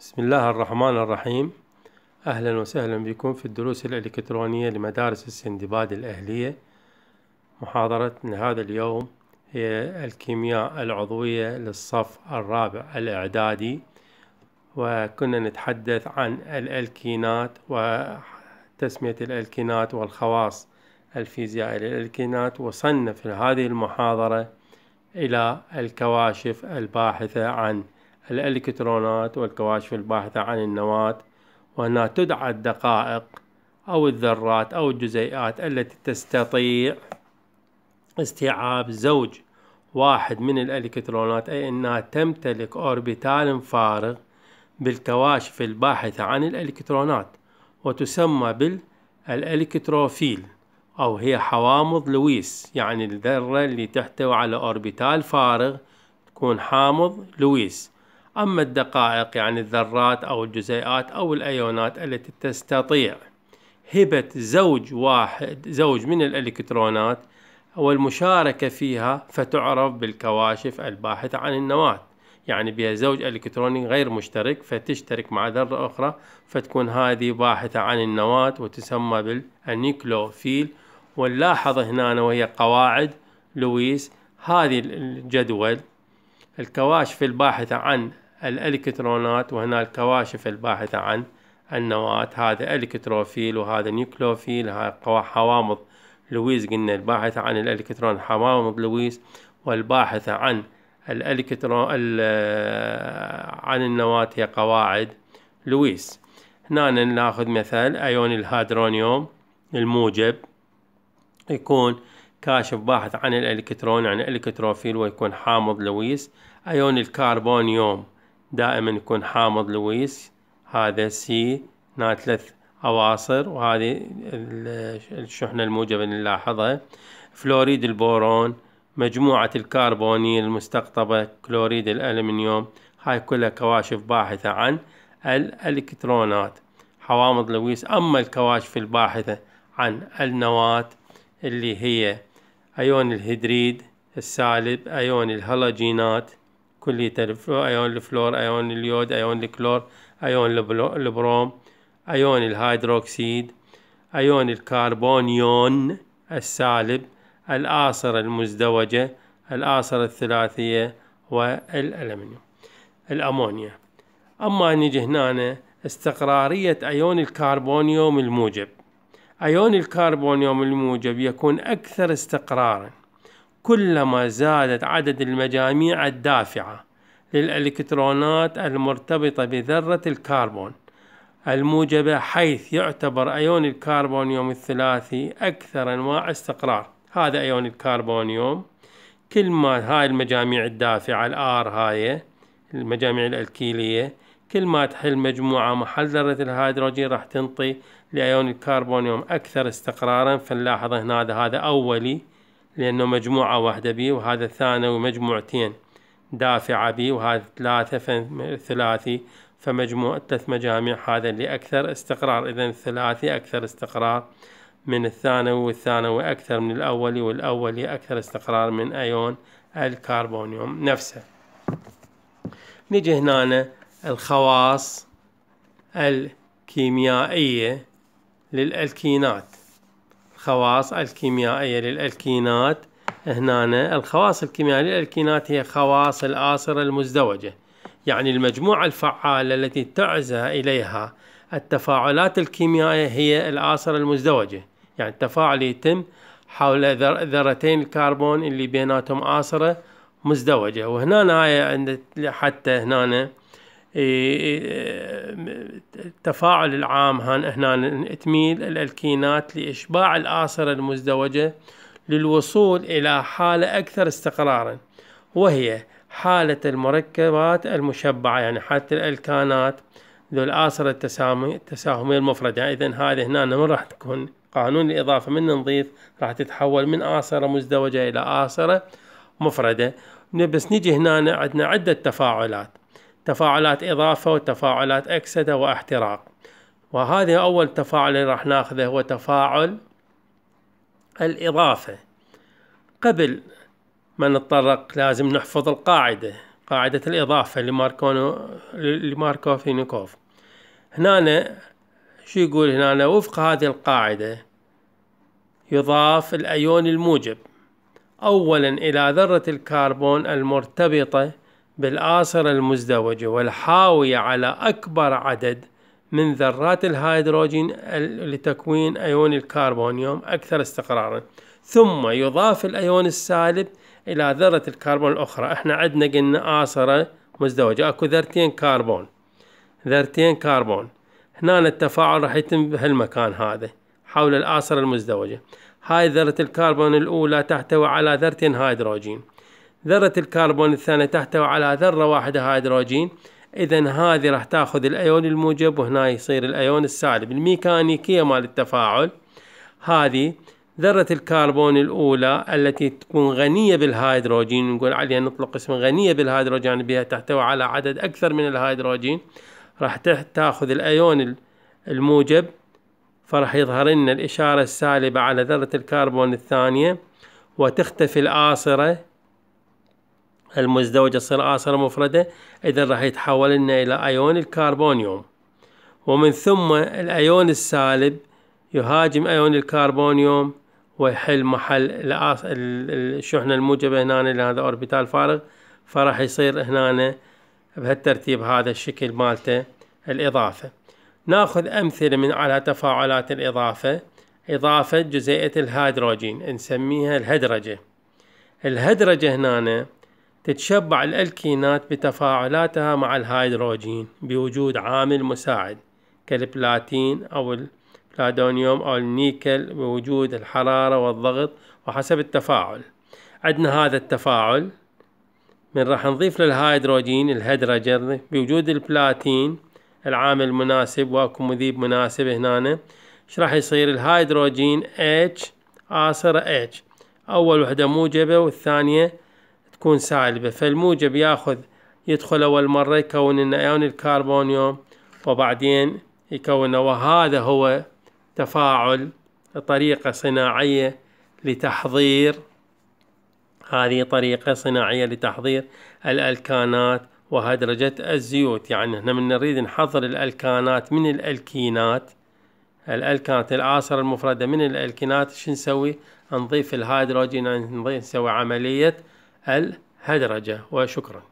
بسم الله الرحمن الرحيم أهلا وسهلا بكم في الدروس الإلكترونية لمدارس السندباد الأهلية محاضرتنا هذا اليوم هي الكيمياء العضوية للصف الرابع الإعدادي وكنا نتحدث عن الألكينات وتسمية الألكينات والخواص الفيزيائية للألكينات وصلنا في هذه المحاضرة إلى الكواشف الباحثة عن الإلكترونات والكواشف الباحثة عن النواة وأنها تدعى الدقائق أو الذرات أو الجزيئات التي تستطيع استيعاب زوج واحد من الإلكترونات أي أنها تمتلك أوربيتال فارغ بالكواشف الباحثة عن الإلكترونات وتسمى بالإلكتروفيل أو هي حوامض لويس يعني الذرة اللي تحتوي على أوربيتال فارغ تكون حامض لويس أما الدقائق يعني الذرات أو الجزيئات أو الأيونات التي تستطيع هبة زوج واحد زوج من الإلكترونات والمشاركة فيها فتعرف بالكواشف الباحثة عن النواة يعني بها زوج إلكتروني غير مشترك فتشترك مع ذرة أخرى فتكون هذه باحثة عن النواة وتسمى بالنيكلوفيل ونلاحظ هنا وهي قواعد لويس هذه الجدول الكواشف الباحثة عن الإلكترونات وهنا الكواشف الباحثة عن النواة هذا إلكتروفيل وهذا نيوكلوفيل حوامض لويس قلنا الباحثة عن الإلكترون حوامض لويس والباحثة عن الإلكترون عن النواة هي قواعد لويس هنا ناخذ مثال أيون الهادرونيوم الموجب يكون كاشف باحث عن الإلكترون عن يعني الإلكتروفيل ويكون حامض لويس أيون الكربونيوم دائما يكون حامض لويس هذا سي هنا ثلاث أواصر وهذه الشحنة الموجبة نلاحظها فلوريد البورون مجموعة الكربونيل المستقطبة كلوريد الألمنيوم هاي كلها كواشف باحثة عن الإلكترونات حوامض لويس أما الكواشف الباحثة عن النواة اللي هي أيون الهيدريد السالب أيون الهالوجينات كليتها ايون الفلور ايون اليود ايون الكلور ايون البروم ايون الهيدروكسيد ايون الكربونيون السالب الآصرة المزدوجة الآصرة الثلاثية والألمنيوم الأمونيا أما نجي هنا استقرارية أيون الكربونيوم الموجب أيون الكربونيوم الموجب يكون أكثر استقرارا كلما زادت عدد المجاميع الدافعة للإلكترونات المرتبطة بذرة الكربون الموجبة حيث يعتبر أيون الكربونيوم الثلاثي أكثر أنواع استقرار هذا أيون الكربونيوم كل ما هاي المجاميع الدافعة الآر هاي المجاميع الألكيلية كل ما تحل مجموعة محل ذرة الهيدروجين راح تنطي لأيون الكربونيوم أكثر استقرارا فنلاحظ هنا هذا أولي لأنه مجموعة واحدة بي وهذا الثانوي مجموعتين دافعة بي وهذا ثلاثة ثلاثي فمجموع ثلاث مجاميع هذا اللي أكثر استقرار إذا الثلاثي أكثر استقرار من الثانوي والثانوي أكثر من الأولي والأولي أكثر استقرار من أيون الكربونيوم نفسه نجي هنا الخواص الكيميائية للألكينات خواص الكيميائية للألكينات هنا الخواص الكيميائية للألكينات هي خواص الآصرة المزدوجة يعني المجموعة الفعالة التي تعزى إليها التفاعلات الكيميائية هي الآصرة المزدوجة يعني التفاعل يتم حول ذرتين الكربون اللي بيناتهم آصرة مزدوجة وهنا هاي عند حتى هنا التفاعل إيه، إيه، العام هان هنا تميل الالكينات لاشباع الآسرة المزدوجة للوصول إلى حالة أكثر استقرارا وهي حالة المركبات المشبعة يعني حالة الألكانات ذو الآسرة التساهمية المفردة إذا هذه هنا من راح تكون قانون الإضافة من نضيف راح تتحول من آسرة مزدوجة إلى آسرة مفردة بس نجي هنا عندنا عدة تفاعلات تفاعلات إضافة وتفاعلات أكسدة واحتراق وهذا أول تفاعل اللي راح ناخذه هو تفاعل الإضافة قبل ما نتطرق لازم نحفظ القاعدة قاعدة الإضافة لماركونو لماركوفينيكوف هنا شو يقول هنا وفق هذه القاعدة يضاف الأيون الموجب أولا إلى ذرة الكربون المرتبطة بالآسرة المزدوجة والحاوية على أكبر عدد من ذرات الهيدروجين لتكوين أيون الكربونيوم أكثر استقرارا ثم يضاف الأيون السالب إلى ذرة الكربون الأخرى احنا عندنا قلنا آصرة مزدوجة أكو ذرتين كربون ذرتين كربون هنا التفاعل راح يتم بهالمكان هذا حول الآصرة المزدوجة هاي ذرة الكربون الأولى تحتوي على ذرتين هيدروجين ذرة الكربون الثانية تحتوي على ذرة واحدة هيدروجين اذا هذه راح تاخذ الايون الموجب وهنا يصير الايون السالب الميكانيكية مال التفاعل هذه ذرة الكربون الأولى التي تكون غنية بالهيدروجين نقول عليها نطلق اسم غنية بالهيدروجين بها تحتوي على عدد أكثر من الهيدروجين راح تاخذ الأيون الموجب فراح يظهر لنا الإشارة السالبة على ذرة الكربون الثانية وتختفي الآصرة المزدوجة تصير عصر مفردة إذا راح يتحول لنا إلى أيون الكربونيوم ومن ثم الأيون السالب يهاجم أيون الكربونيوم ويحل محل الشحنة الموجبة هنا لهذا أوربيتال فارغ فراح يصير هنا بهالترتيب هذا الشكل مالته الإضافة ناخذ أمثلة من على تفاعلات الإضافة إضافة جزيئة الهيدروجين نسميها الهدرجة الهدرجة هنا تتشبع الألكينات بتفاعلاتها مع الهيدروجين بوجود عامل مساعد كالبلاتين أو البلادونيوم أو النيكل بوجود الحرارة والضغط وحسب التفاعل عندنا هذا التفاعل من راح نضيف للهيدروجين الهيدروجين بوجود البلاتين العامل المناسب واكو مذيب مناسب هنا ايش راح يصير الهيدروجين H عاصرة H اول وحدة موجبة والثانية تكون سالبة فالموجب ياخذ يدخل أول مرة يكون لنا آيون الكربونيوم وبعدين يكون وهذا هو تفاعل طريقة صناعية لتحضير هذه طريقة صناعية لتحضير الألكانات وهدرجة الزيوت يعني احنا من نريد نحضر الألكانات من الألكينات الألكانات الآصر المفردة من الألكينات شو نسوي نضيف الهيدروجين نضيف نسوي عملية الهدرجة وشكرا